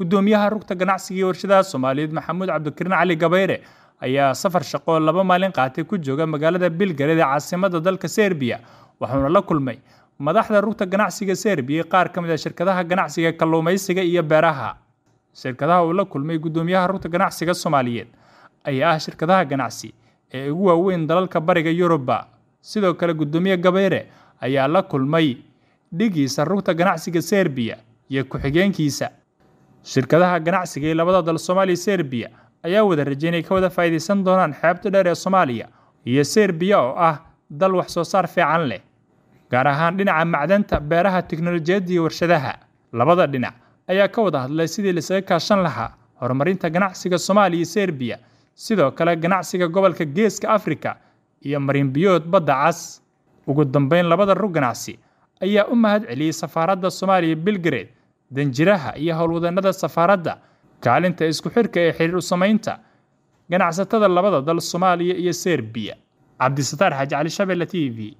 gudoomiyaha rugta ganacsiga iyo warshadaha soomaaliyeed maxamuud cabdikariin cali gabayre ayaa safar shaqo laba maalin qaatay ku jooga magaalada bilgared ee caasimada dalka serbiya waxuuna la kulmay madaxda rugta ganacsiga serbiya qaar ka mid a ah shirkadaha ganacsiga kalluumaysiga iyo beeraha shirkadaha uu la kulmay gudoomiyaha rugta ganacsiga soomaaliyeed ayaa ah shirkadaha ganacsi ee ugu waaweyn dalalka bariga yuruba sidoo kale gudoomiye gabayre ayaa la kulmay dhigiisa rugta ganacsiga serbiya iyo ku-xigeenkiisa shirkadaha ganacsiga ee labada dal soomaaliya serbiya ayaa wada raje inay ka wada faa'iidaysan doonaan xeebta dheer ee soomaaliya iyo serbiya oo ah dal wax soo saar fiican leh gaar ahaan dhinaca macdanta beeraha tiknolojiyadda iyo warshadaha labada dhinac ayaa ka wada hadlay sidii laisaga kaashan lahaa horumarinta ganacsiga soomaaliya iyo serbiya sidoo kale ganacsiga gobolka geeska afrika iyo marinbiyood badda cas ugu dambeyn labada rug ganacsi ayaa u mahad celiyey safaaradda soomaaliya belgared danjiraha iyo howlwadannada safaaradda kaalinta isku xirka ee xiriir u samaynta ganacsatada labada dal soomaaliya iyo serbiya cabdisataar xaaji cali shabelle t v